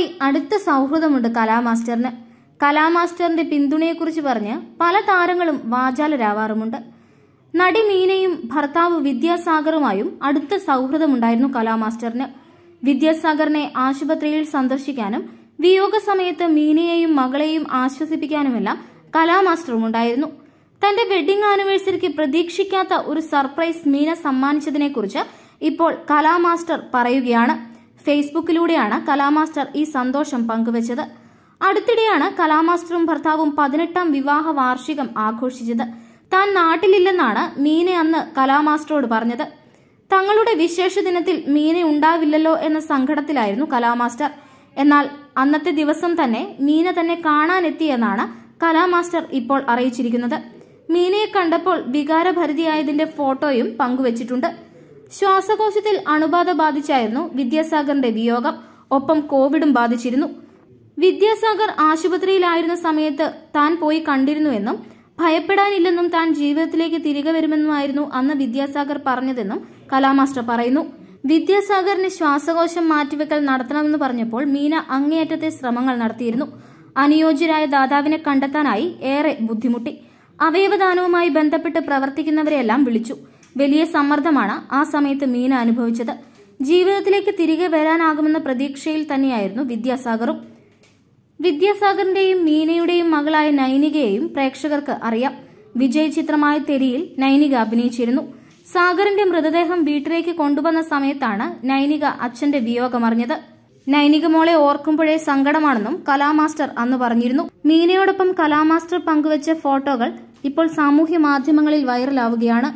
ഇതുമായി അടുത്ത സൗഹൃദമുണ്ട് കലാമാസ്റ്ററിന് കലാമാസ്റ്ററിന്റെ പിന്തുണയെക്കുറിച്ച് പറഞ്ഞ് പല താരങ്ങളും വാചാലരാവാറുമുണ്ട് നടി മീനയും ഭർത്താവ് വിദ്യാസാഗറുമായും അടുത്ത സൗഹൃദമുണ്ടായിരുന്നു കലാമാസ്റ്ററിന് വിദ്യാസാഗറിനെ ആശുപത്രിയിൽ സന്ദർശിക്കാനും വിയോഗ സമയത്ത് മീനയെയും മകളെയും ആശ്വസിപ്പിക്കാനുമെല്ലാം കലാമാസ്റ്ററും ഉണ്ടായിരുന്നു തന്റെ വെഡിംഗ് ആനിവേഴ്സറിക്ക് പ്രതീക്ഷിക്കാത്ത ഒരു സർപ്രൈസ് മീന സമ്മാനിച്ചതിനെക്കുറിച്ച് ഇപ്പോൾ കലാമാസ്റ്റർ പറയുകയാണ് ഫേസ്ബുക്കിലൂടെയാണ് കലാമാസ്റ്റർ ഈ സന്തോഷം പങ്കുവച്ചത് അടുത്തിടെയാണ് കലാമാസ്റ്ററും ഭർത്താവും പതിനെട്ടാം വിവാഹ വാർഷികം ആഘോഷിച്ചത് താൻ നാട്ടിലില്ലെന്നാണ് മീന അന്ന് കലാമാസ്റ്ററോട് പറഞ്ഞത് തങ്ങളുടെ വിശേഷ ദിനത്തിൽ മീന ഉണ്ടാവില്ലല്ലോ എന്ന സങ്കടത്തിലായിരുന്നു കലാമാസ്റ്റർ എന്നാൽ അന്നത്തെ ദിവസം തന്നെ മീന തന്നെ കാണാനെത്തിയെന്നാണ് കലാമാസ്റ്റർ ഇപ്പോൾ അറിയിച്ചിരിക്കുന്നത് മീനയെ കണ്ടപ്പോൾ വികാരഭരിതിയായതിന്റെ ഫോട്ടോയും പങ്കുവച്ചിട്ടുണ്ട് ശ്വാസകോശത്തിൽ അണുബാധ ബാധിച്ചായിരുന്നു വിദ്യാസാഗറിന്റെ വിയോഗം ഒപ്പം കോവിഡും ബാധിച്ചിരുന്നു വിദ്യാസാഗർ ആശുപത്രിയിലായിരുന്ന സമയത്ത് താൻ പോയി കണ്ടിരുന്നുവെന്നും ഭയപ്പെടാനില്ലെന്നും താൻ ജീവിതത്തിലേക്ക് തിരികെ വരുമെന്നുമായിരുന്നു അന്ന് വിദ്യാസാഗർ പറഞ്ഞതെന്നും കലാമാസ്റ്റർ പറയുന്നു വിദ്യാസാഗറിന് ശ്വാസകോശം മാറ്റിവെക്കൽ നടത്തണമെന്ന് പറഞ്ഞപ്പോൾ മീന അങ്ങേയറ്റത്തെ ശ്രമങ്ങൾ നടത്തിയിരുന്നു അനുയോജ്യരായ ദാതാവിനെ കണ്ടെത്താനായി ഏറെ ബുദ്ധിമുട്ടി അവയവദാനവുമായി ബന്ധപ്പെട്ട് പ്രവർത്തിക്കുന്നവരെയെല്ലാം വിളിച്ചു വലിയ സമ്മർദ്ദമാണ് ആ സമയത്ത് മീന അനുഭവിച്ചത് ജീവിതത്തിലേക്ക് തിരികെ വരാനാകുമെന്ന പ്രതീക്ഷയിൽ തന്നെയായിരുന്നു വിദ്യാസാഗറും വിദ്യാസാഗറിന്റെയും മീനയുടെയും മകളായ നൈനികയെയും പ്രേക്ഷകർക്ക് അറിയാം വിജയ് ചിത്രമായ തെരിയിൽ നൈനിക അഭിനയിച്ചിരുന്നു സാഗറിന്റെ മൃതദേഹം വീട്ടിലേക്ക് കൊണ്ടുവന്ന സമയത്താണ് നൈനിക അച്ഛന്റെ വിയോഗമറിഞ്ഞത് നൈനിക മോളെ ഓർക്കുമ്പോഴേ സങ്കടമാണെന്നും കലാമാസ്റ്റർ അന്ന് പറഞ്ഞിരുന്നു മീനയോടൊപ്പം കലാമാസ്റ്റർ പങ്കുവച്ച ഫോട്ടോകൾ ഇപ്പോൾ സാമൂഹ്യ മാധ്യമങ്ങളിൽ വൈറലാവുകയാണ്